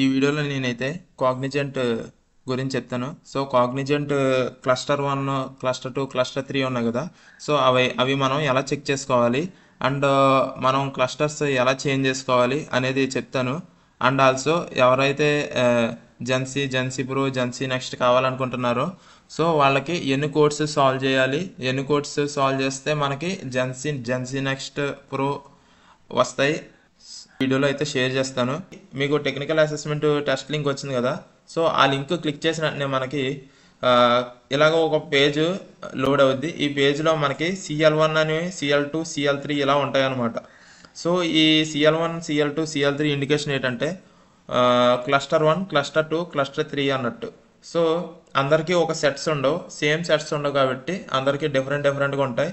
ఈ వీడియోలో నేనైతే కాగ్నిజెంట్ గురించి చెప్తాను so Cognizant cluster one cluster two cluster three ఉన్నాయి కదా సో అవి అవి మనం ఎలా చెక్ చేసుకోవాలి అండ్ మనం క్లస్టర్స్ ఎలా చేంజ్ చేసుకోవాలి అనేది చెప్తాను అండ్ ఆల్సో ఎవరైతే GenC GenC Pro GenC Next కావాలనుకుంటున్నారో సో వాళ్ళకి ఎన్ని కోడ్స్ సాల్వ్ చేయాలి ఎన్ని కోడ్స్ సాల్వ్ చేస్తే మనకి జెన్సీ జెన్సీ నెక్స్ట్ ప్రో వస్తాయి వీడియోలో అయితే షేర్ చేస్తాను మీకు టెక్నికల్ అసెస్మెంట్ టెస్ట్ లింక్ వచ్చింది కదా సో ఆ లింక్ క్లిక్ చేసిన మనకి ఇలాగ ఒక పేజ్ లోడ్ అవుద్ది ఈ పేజ్లో మనకి సిఎల్ వన్ అని సిఎల్ టూ సిఎల్ త్రీ ఇలా ఉంటాయన్నమాట సో ఈ CL one CL two CL three indication ఏంటంటే cluster one cluster two cluster three అన్నట్టు సో అందరికీ ఒక సెట్స్ ఉండవు సేమ్ సెట్స్ ఉండవు కాబట్టి అందరికీ డిఫరెంట్ డిఫరెంట్గా ఉంటాయి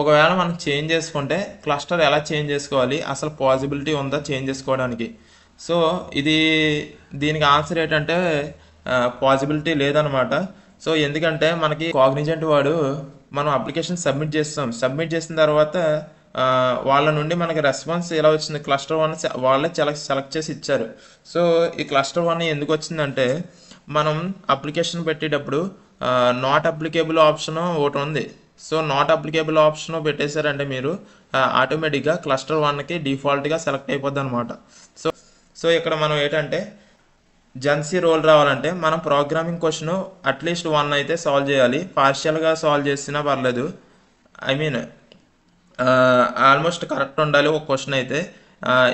ఒకవేళ మనం చేంజ్ చేసుకుంటే క్లస్టర్ ఎలా చేంజ్ చేసుకోవాలి అసలు పాసిబిలిటీ ఉందా చేంజ్ చేసుకోవడానికి సో ఇది దీనికి ఆన్సర్ ఏంటంటే పాసిబిలిటీ లేదనమాట సో ఎందుకంటే మనకి కాగ్నిజెంట్ వాడు మనం అప్లికేషన్ సబ్మిట్ చేస్తాం సబ్మిట్ చేసిన తర్వాత వాళ్ళ నుండి మనకి రెస్పాన్స్ ఎలా వచ్చింది క్లస్టర్ వన్ వాళ్ళే సెలెక్ట్ సెలెక్ట్ చేసి ఇచ్చారు సో ఈ క్లస్టర్ వన్ ఎందుకు వచ్చిందంటే మనం అప్లికేషన్ పెట్టేటప్పుడు నాట్ అప్లికేబుల్ ఆప్షన్ ఒకటి ఉంది సో నాట్ అప్లికేబుల్ ఆప్షన్ పెట్టేశారంటే మీరు ఆటోమేటిక్గా క్లస్టర్ వన్కి డిఫాల్ట్గా సెలెక్ట్ అయిపోద్ది అనమాట సో సో ఇక్కడ మనం ఏంటంటే జన్సీ రోల్ రావాలంటే మనం ప్రోగ్రామింగ్ క్వశ్చన్ అట్లీస్ట్ వన్ అయితే సాల్వ్ చేయాలి పార్షియల్గా సాల్వ్ చేసినా పర్లేదు ఐ మీన్ ఆల్మోస్ట్ కరెక్ట్ ఉండాలి ఒక క్వశ్చన్ అయితే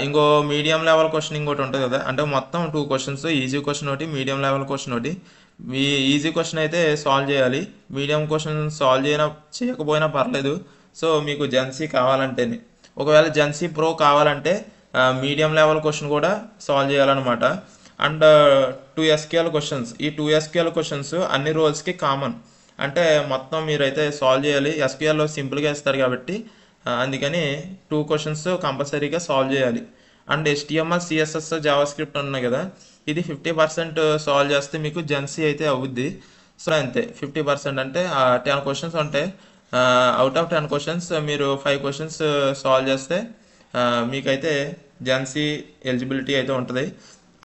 ఇంకో మీడియం లెవెల్ క్వశ్చన్ ఇంకోటి ఉంటుంది కదా అంటే మొత్తం టూ క్వశ్చన్స్ ఈజీ క్వశ్చన్ ఒకటి మీడియం లెవెల్ క్వశ్చన్ ఒకటి మీ ఈజీ క్వశ్చన్ అయితే సాల్వ్ చేయాలి మీడియం క్వశ్చన్ సాల్వ్ చేయన చేయకపోయినా పర్లేదు సో మీకు జెన్సీ కావాలంటేనే ఒకవేళ జెన్సీ ప్రో కావాలంటే మీడియం లెవెల్ క్వశ్చన్ కూడా సాల్వ్ చేయాలన్నమాట అండ్ టూ ఎస్కేఎల్ క్వశ్చన్స్ ఈ టూ ఎస్కేఎల్ క్వశ్చన్స్ అన్ని రోల్స్కి కామన్ అంటే మొత్తం మీరైతే సాల్వ్ చేయాలి ఎస్కేఎల్లో సింపుల్గా ఇస్తారు కాబట్టి అందుకని టూ క్వశ్చన్స్ కంపల్సరీగా సాల్వ్ చేయాలి అండ్ హెచ్టిఎంఎల్ సిఎస్ఎస్ జావాస్క్రిప్ట్ ఉన్నాయి కదా ఇది ఫిఫ్టీ పర్సెంట్ సాల్వ్ చేస్తే మీకు జెన్సీ అయితే అవుద్ది సో అంతే ఫిఫ్టీ పర్సెంట్ అంటే టెన్ క్వశ్చన్స్ ఉంటాయి అవుట్ ఆఫ్ టెన్ క్వశ్చన్స్ మీరు ఫైవ్ క్వశ్చన్స్ సాల్వ్ చేస్తే మీకైతే జెన్సీ ఎలిజిబిలిటీ అయితే ఉంటుంది